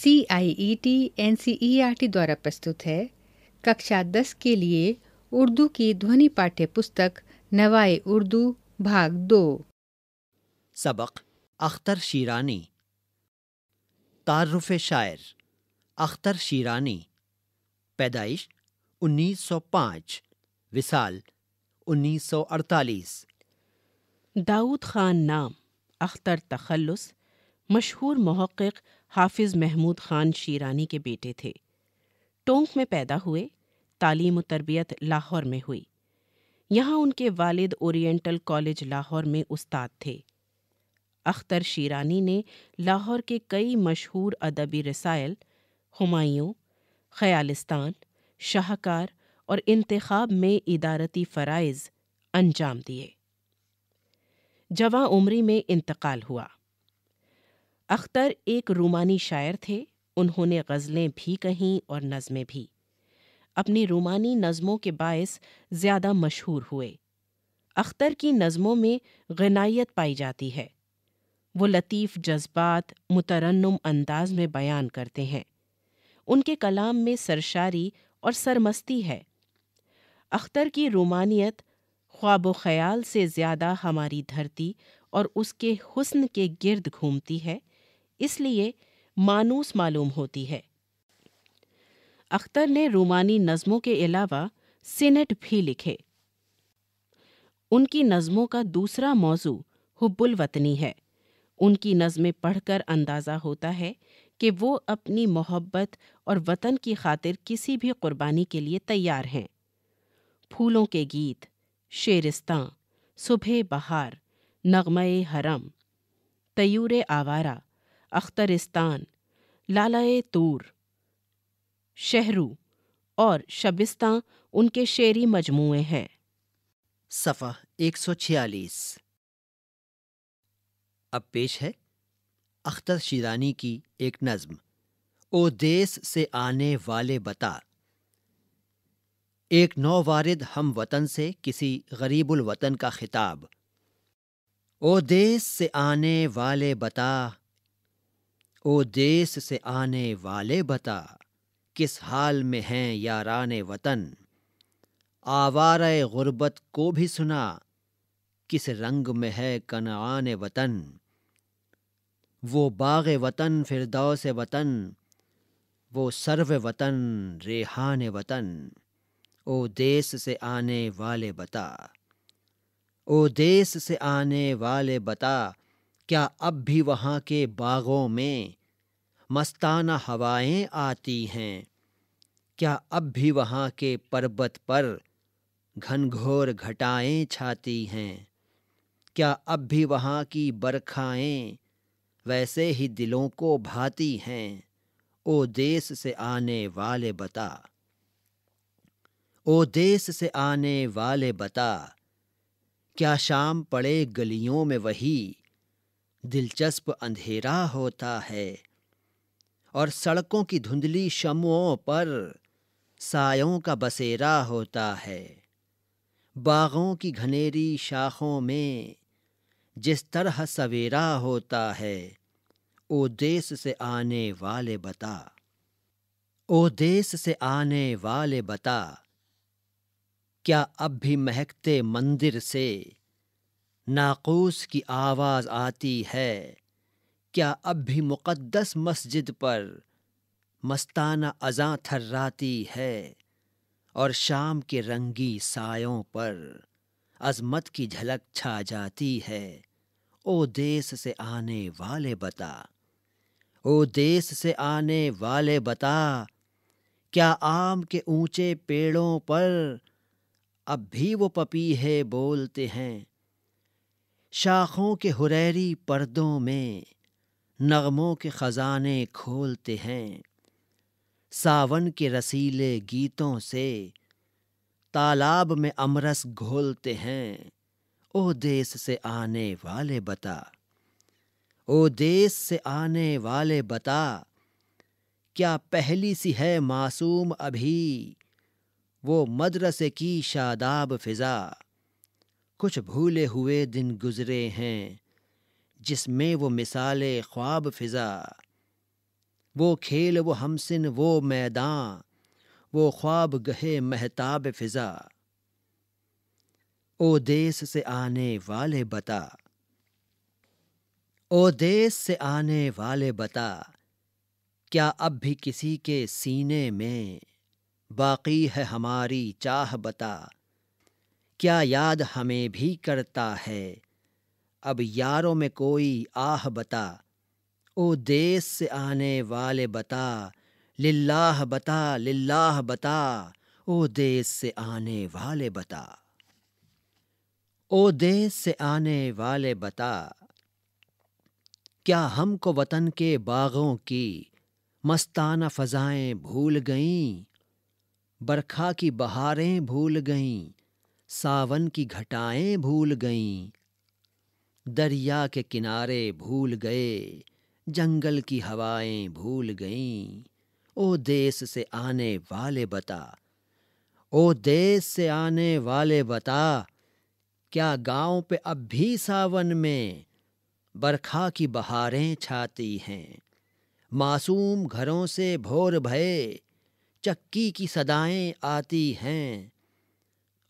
C I E T N C E R T دوارا پرستا دس کے لیے اردو کی دھونی پاٹیہ پستک نوائے اردو بھاگ دو سبق اختر شیرانی تعارف شاعر اختر شیرانی پیدائش انیس سو پانچ وشال انیس سو اڑتالیس داؤد خان نام اختر تخلس مشہور محقق حافظ محمود خان شیرانی کے بیٹے تھے ٹونک میں پیدا ہوئے تعلیم و تربیت لاہور میں ہوئی یہاں ان کے والد اورینٹل کالج لاہور میں استاد تھے اختر شیرانی نے لاہور کے کئی مشہور ادبی رسائل ہمایوں خیالستان شاہکار اور انتخاب میں ادارتی فرائض انجام دیے جواں عمری میں انتقال ہوا اختر ایک رومانی شاعر تھے انہوں نے غزلیں بھی کہیں اور نظمیں بھی اپنی رومانی نظموں کے باعث زیادہ مشہور ہوئے اختر کی نظموں میں غنائیت پائی جاتی ہے وہ لطیف جذبات مترنم انداز میں بیان کرتے ہیں ان کے کلام میں سرشاری اور سرمستی ہے اختر کی رومانیت خواب و خیال سے زیادہ ہماری دھرتی اور اس کے حسن کے گرد گھومتی ہے اس لیے مانوس معلوم ہوتی ہے اختر نے رومانی نظموں کے علاوہ سینٹ بھی لکھے ان کی نظموں کا دوسرا موضوع حب الوطنی ہے ان کی نظمیں پڑھ کر اندازہ ہوتا ہے کہ وہ اپنی محبت اور وطن کی خاطر کسی بھی قربانی کے لیے تیار ہیں پھولوں کے گیت شیرستان صبح بہار نغمہ حرم تیور آوارہ اخترستان لالائے تور شہرو اور شبستاں ان کے شعری مجموعے ہیں صفحہ ایک سو چھیالیس اب پیش ہے اختر شیرانی کی ایک نظم او دیس سے آنے والے بتا ایک نو وارد ہم وطن سے کسی غریب الوطن کا خطاب او دیس سے آنے والے بتا او دیس سے آنے والے بتا کس حال میں ہیں یاران وطن آوار غربت کو بھی سنا کس رنگ میں ہے کنعان وطن وہ باغ وطن فردوس وطن وہ سرو وطن ریحان وطن او دیس سے آنے والے بتا او دیس سے آنے والے بتا کیا اب بھی وہاں کے باغوں میں مستانہ ہوائیں آتی ہیں کیا اب بھی وہاں کے پربت پر گھنگھور گھٹائیں چھاتی ہیں کیا اب بھی وہاں کی برکھائیں ویسے ہی دلوں کو بھاتی ہیں او دیس سے آنے والے بتا او دیس سے آنے والے بتا کیا شام پڑے گلیوں میں وہی دلچسپ اندھیرا ہوتا ہے اور سڑکوں کی دھندلی شموں پر سایوں کا بسیرا ہوتا ہے باغوں کی گھنیری شاخوں میں جس طرح سویرا ہوتا ہے او دیس سے آنے والے بتا او دیس سے آنے والے بتا کیا اب بھی مہکتے مندر سے ناقوس کی آواز آتی ہے کیا اب بھی مقدس مسجد پر مستانہ اذاں تھراتی ہے اور شام کے رنگی سایوں پر عظمت کی جھلک چھا جاتی ہے او دیس سے آنے والے بتا او دیس سے آنے والے بتا کیا آم کے اونچے پیڑوں پر اب بھی وہ پپی ہے بولتے ہیں شاخوں کے حریری پردوں میں نغموں کے خزانے کھولتے ہیں ساون کے رسیلے گیتوں سے تالاب میں امرس گھولتے ہیں او دیس سے آنے والے بتا او دیس سے آنے والے بتا کیا پہلی سی ہے معصوم ابھی وہ مدرسے کی شاداب فضا کچھ بھولے ہوئے دن گزرے ہیں جس میں وہ مثال خواب فضا وہ کھیل وہ ہمسن وہ میدان وہ خواب گہے محتاب فضا او دیس سے آنے والے بتا او دیس سے آنے والے بتا کیا اب بھی کسی کے سینے میں باقی ہے ہماری چاہ بتا کیا یاد ہمیں بھی کرتا ہے اب یاروں میں کوئی آہ بتا او دیس سے آنے والے بتا للہ بتا للہ بتا او دیس سے آنے والے بتا او دیس سے آنے والے بتا کیا ہم کو وطن کے باغوں کی مستانہ فضائیں بھول گئیں برکھا کی بہاریں بھول گئیں ساون کی گھٹائیں بھول گئیں دریا کے کنارے بھول گئے جنگل کی ہوائیں بھول گئیں او دیس سے آنے والے بتا او دیس سے آنے والے بتا کیا گاؤں پہ اب بھی ساون میں برکھا کی بہاریں چھاتی ہیں معصوم گھروں سے بھور بھئے چکی کی صدائیں آتی ہیں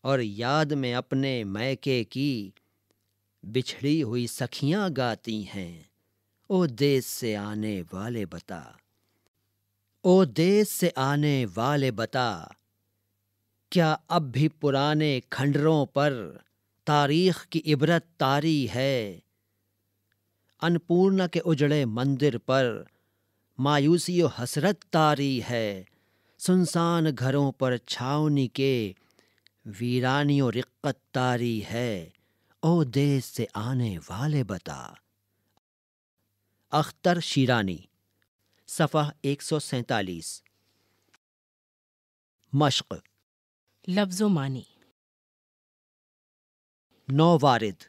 اور یاد میں اپنے میکے کی بچھڑی ہوئی سکھیاں گاتی ہیں او دیس سے آنے والے بتا او دیس سے آنے والے بتا کیا اب بھی پرانے کھنڈروں پر تاریخ کی عبرت تاری ہے انپورنا کے اجڑے مندر پر مایوسی و حسرت تاری ہے سنسان گھروں پر چھاؤنی کے ویرانی و رقت تاری ہے او دیس سے آنے والے بتا اختر شیرانی صفح ایک سو سینتالیس مشق لفظ و معنی نو وارد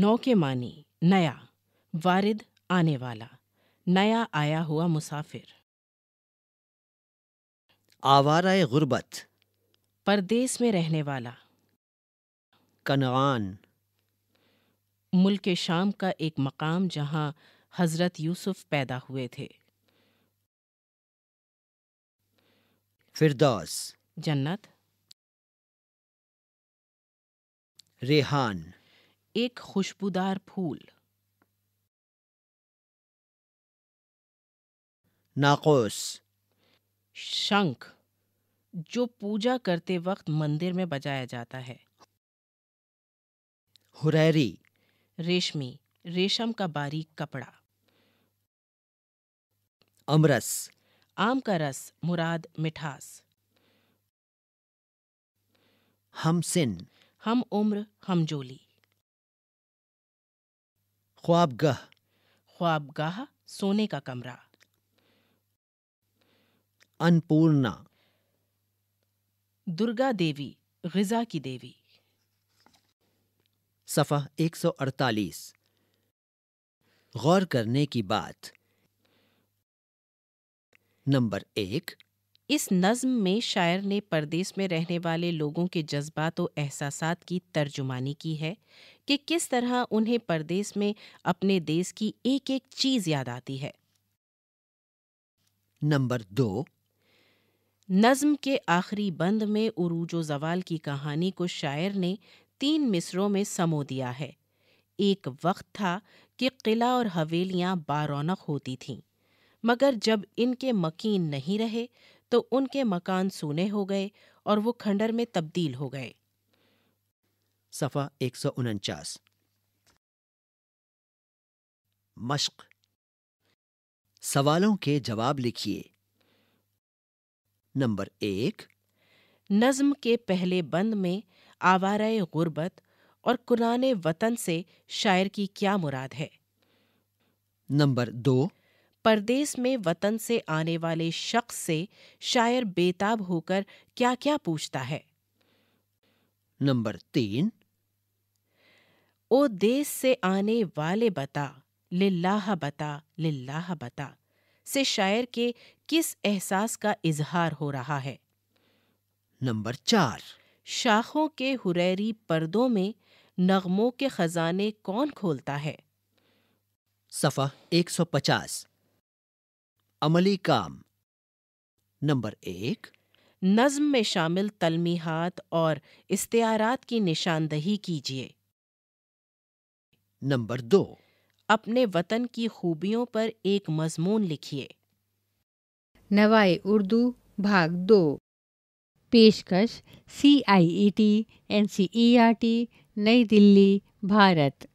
نو کے معنی نیا وارد آنے والا نیا آیا ہوا مسافر آوارہ غربت پردیس میں رہنے والا کنغان ملک شام کا ایک مقام جہاں حضرت یوسف پیدا ہوئے تھے فردوس جنت ریحان ایک خوشبودار پھول ناقوس شنکھ جو پوجا کرتے وقت مندر میں بجایا جاتا ہے ہریری ریشمی ریشم کا باریک کپڑا امرس آم کا رس مراد مٹھاس ہم سن ہم عمر ہم جولی خواب گاہ خواب گاہ سونے کا کمرہ انپورنا درگا دیوی غذا کی دیوی صفحہ ایک سو اڑتالیس غور کرنے کی بات نمبر ایک اس نظم میں شاعر نے پردیس میں رہنے والے لوگوں کے جذبات و احساسات کی ترجمانی کی ہے کہ کس طرح انہیں پردیس میں اپنے دیس کی ایک ایک چیز یاد آتی ہے نمبر دو نظم کے آخری بند میں عروج و زوال کی کہانی کو شاعر نے تین مصروں میں سمو دیا ہے ایک وقت تھا کہ قلعہ اور حویلیاں بارونق ہوتی تھیں مگر جب ان کے مکین نہیں رہے تو ان کے مکان سونے ہو گئے اور وہ کھنڈر میں تبدیل ہو گئے ایک سو انچاس مشق سوالوں کے جواب لکھیے نمبر ایک نظم کے پہلے بند میں آوارۂ غربت اور قرآن وطن سے شاعر کی کیا مراد ہے نمبر دو پردیس میں وطن سے آنے والے شخص سے شاعر بےتاب ہو کر کیا کیا پوچھتا ہے نمبر تین او دیس سے آنے والے بتا للہ بتا للہ بتا سے شاعر کے کس احساس کا اظہار ہو رہا ہے نمبر چار شاخوں کے حریری پردوں میں نغموں کے خزانے کون کھولتا ہے صفحہ ایک سو پچاس عملی کام نمبر ایک نظم میں شامل تلمیحات اور استعارات کی نشاندہی کیجیے نمبر دو اپنے وطن کی خوبیوں پر ایک مضمون لکھیے نوائے اردو بھاگ دو پیشکش C I E T N C E R T نئی دلی بھارت